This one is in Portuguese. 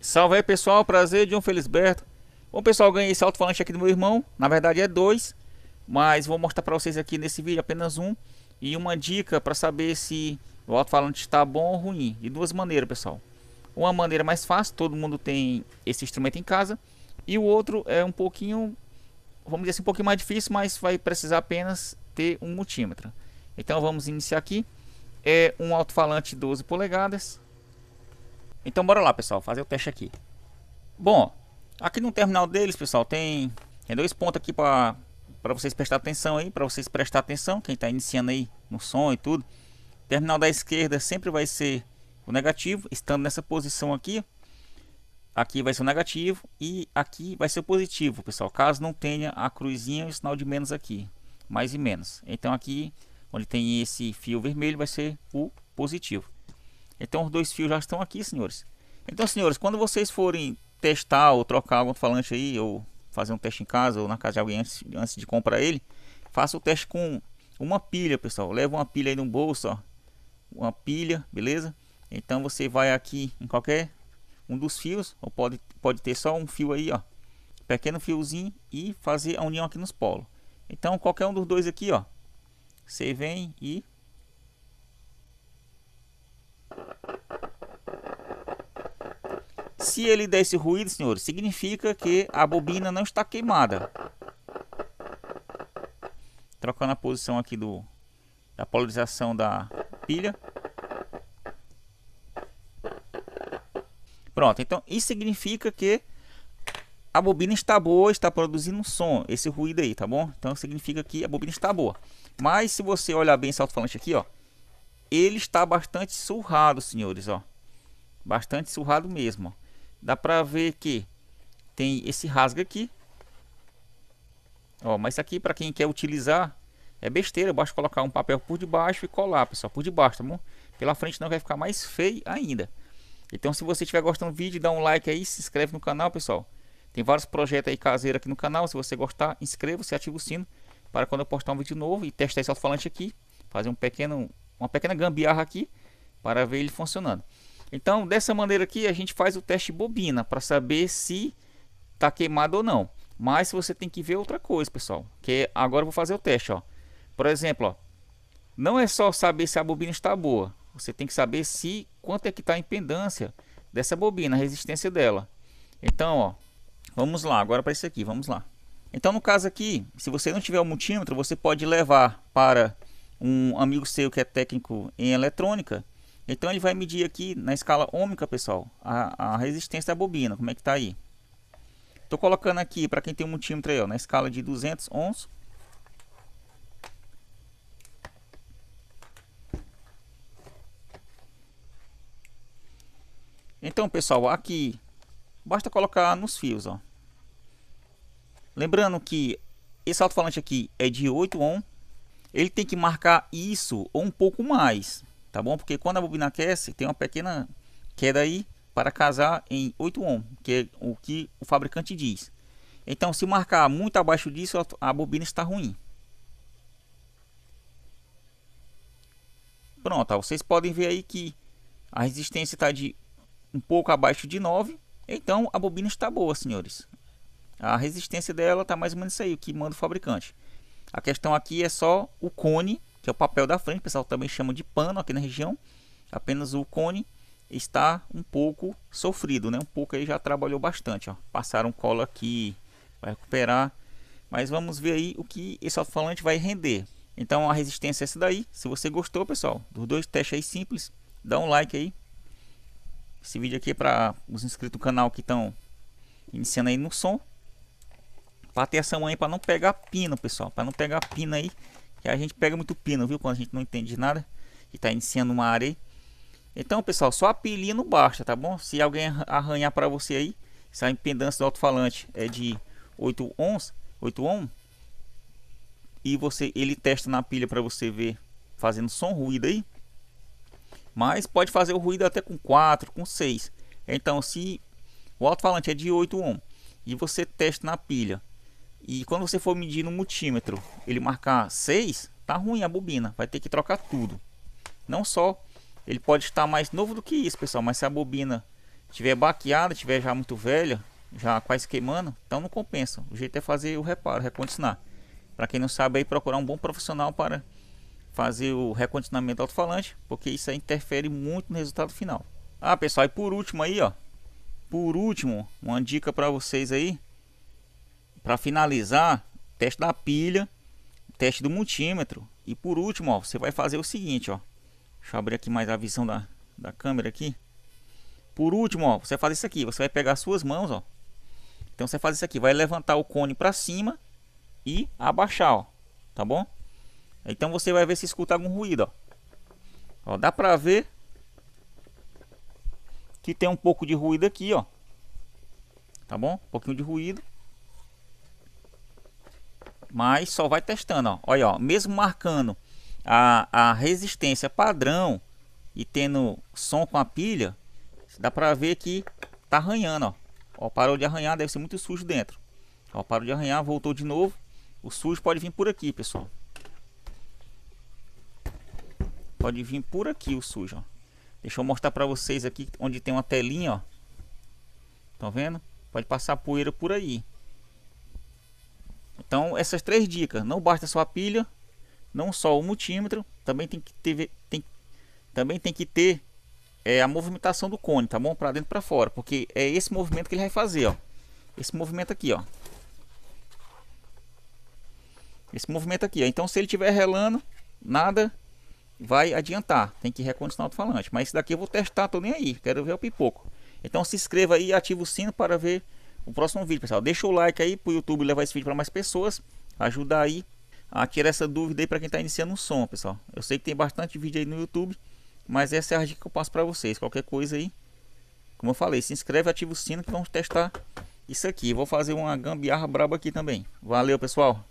Salve aí pessoal, prazer de um Felisberto. Bom pessoal, ganhei esse alto-falante aqui do meu irmão. Na verdade é dois, mas vou mostrar para vocês aqui nesse vídeo apenas um. E uma dica para saber se o alto-falante está bom ou ruim. De duas maneiras pessoal. Uma maneira mais fácil, todo mundo tem esse instrumento em casa. E o outro é um pouquinho, vamos dizer assim, um pouquinho mais difícil, mas vai precisar apenas ter um multímetro. Então vamos iniciar aqui. É um alto-falante 12 polegadas então bora lá pessoal, fazer o teste aqui. Bom, aqui no terminal deles pessoal tem, tem dois pontos aqui para vocês prestar atenção aí, para vocês prestar atenção, quem está iniciando aí no som e tudo. Terminal da esquerda sempre vai ser o negativo, estando nessa posição aqui. Aqui vai ser o negativo e aqui vai ser o positivo, pessoal. Caso não tenha a cruzinha e o sinal de menos aqui, mais e menos. Então aqui, onde tem esse fio vermelho, vai ser o positivo. Então os dois fios já estão aqui, senhores. Então, senhores, quando vocês forem testar ou trocar algum falante aí, ou fazer um teste em casa ou na casa de alguém antes, antes de comprar ele, faça o teste com uma pilha, pessoal. Leva uma pilha aí no bolso, ó. Uma pilha, beleza? Então você vai aqui em qualquer um dos fios, ou pode, pode ter só um fio aí, ó. Pequeno fiozinho e fazer a união aqui nos polos. Então qualquer um dos dois aqui, ó. Você vem e Se ele der esse ruído, senhores, significa que a bobina não está queimada. Trocando a posição aqui do da polarização da pilha. Pronto, então isso significa que a bobina está boa, está produzindo um som, esse ruído aí, tá bom? Então significa que a bobina está boa. Mas se você olhar bem esse alto-falante aqui, ó, ele está bastante surrado, senhores, ó. Bastante surrado mesmo, ó dá para ver que tem esse rasgo aqui. Ó, mas isso aqui para quem quer utilizar é besteira, basta colocar um papel por debaixo e colar, pessoal, por debaixo, tá bom? Pela frente não vai ficar mais feio ainda. Então se você estiver gostando do vídeo, dá um like aí, se inscreve no canal, pessoal. Tem vários projetos aí caseiros aqui no canal, se você gostar, inscreva-se, ativa o sino para quando eu postar um vídeo novo e testar esse alto-falante aqui, fazer um pequeno, uma pequena gambiarra aqui para ver ele funcionando. Então, dessa maneira aqui, a gente faz o teste bobina para saber se está queimado ou não. Mas você tem que ver outra coisa, pessoal. Que é, agora eu vou fazer o teste, ó. Por exemplo, ó, não é só saber se a bobina está boa. Você tem que saber se quanto é que está a impedância dessa bobina, a resistência dela. Então, ó, vamos lá. Agora para isso aqui, vamos lá. Então, no caso aqui, se você não tiver o multímetro, você pode levar para um amigo seu que é técnico em eletrônica então ele vai medir aqui na escala ômica, pessoal, a, a resistência da bobina, como é que está aí. Estou colocando aqui, para quem tem um multímetro aí, ó, na escala de 200 ohms. Então, pessoal, aqui basta colocar nos fios, ó. Lembrando que esse alto-falante aqui é de 8 ohm. Ele tem que marcar isso ou um pouco mais, tá bom? Porque quando a bobina aquece, tem uma pequena queda aí para casar em 8 ohm, que é o que o fabricante diz. Então, se marcar muito abaixo disso, a bobina está ruim. Pronto, vocês podem ver aí que a resistência está de um pouco abaixo de 9, então a bobina está boa, senhores. A resistência dela está mais ou menos aí, o que manda o fabricante. A questão aqui é só o cone que é o papel da frente, o pessoal também chama de pano aqui na região. Apenas o cone está um pouco sofrido, né? Um pouco aí já trabalhou bastante, ó. Passaram cola aqui, vai recuperar. Mas vamos ver aí o que esse alto-falante vai render. Então a resistência é essa daí. Se você gostou, pessoal, dos dois testes aí simples, dá um like aí. Esse vídeo aqui é para os inscritos do canal que estão iniciando aí no som. Bater essa mão aí para não pegar pino, pessoal, para não pegar pino aí que a gente pega muito pino, viu? Quando a gente não entende nada e está iniciando uma área aí. Então, pessoal, só a pilinha não basta, tá bom? Se alguém arranhar para você aí, se é a impedância do alto-falante é de 8 ohms, 8 ohm, e você ele testa na pilha para você ver fazendo som ruído aí, mas pode fazer o ruído até com 4, com 6. Então, se o alto-falante é de 8 ohm e você testa na pilha e quando você for medir no multímetro, ele marcar 6, tá ruim a bobina, vai ter que trocar tudo. Não só ele pode estar mais novo do que isso, pessoal, mas se a bobina tiver baqueada, tiver já muito velha, já quase queimando, então não compensa. O jeito é fazer o reparo, recondicionar. Para quem não sabe aí, procurar um bom profissional para fazer o recondicionamento do alto-falante, porque isso interfere muito no resultado final. Ah, pessoal, e por último aí, ó, por último, uma dica para vocês aí, para finalizar, teste da pilha, teste do multímetro. E por último, ó, você vai fazer o seguinte, ó. Deixa eu abrir aqui mais a visão da, da câmera aqui. Por último, ó, você fazer isso aqui. Você vai pegar suas mãos, ó. Então você faz isso aqui. Vai levantar o cone para cima e abaixar, ó. Tá bom? Então você vai ver se escuta algum ruído, ó. ó dá pra ver que tem um pouco de ruído aqui, ó. Tá bom? Um pouquinho de ruído mas só vai testando. Ó. Olha, ó, mesmo marcando a, a resistência padrão e tendo som com a pilha, dá pra ver que tá arranhando. Ó. Ó, parou de arranhar, deve ser muito sujo dentro. Ó, parou de arranhar, voltou de novo. O sujo pode vir por aqui, pessoal. Pode vir por aqui o sujo. Ó. Deixa eu mostrar para vocês aqui onde tem uma telinha. Ó. vendo? Pode passar poeira por aí. Então, essas três dicas: não basta só a pilha, não só o multímetro, também tem que ter, tem, também tem que ter é, a movimentação do cone, tá bom? Para dentro para fora, porque é esse movimento que ele vai fazer, ó. Esse movimento aqui, ó. Esse movimento aqui, ó. Então, se ele tiver relando, nada vai adiantar. Tem que recondicionar o alto-falante. Mas isso daqui eu vou testar, tô nem aí. Quero ver o pipoco. Então se inscreva aí e ative o sino para ver o próximo vídeo, pessoal. Deixa o like aí para o YouTube levar esse vídeo para mais pessoas. Ajuda aí a tirar essa dúvida aí para quem está iniciando um som, pessoal. Eu sei que tem bastante vídeo aí no YouTube, mas essa é a dica que eu passo para vocês. Qualquer coisa aí, como eu falei, se inscreve, ativa o sino que vamos testar isso aqui. Vou fazer uma gambiarra braba aqui também. Valeu, pessoal!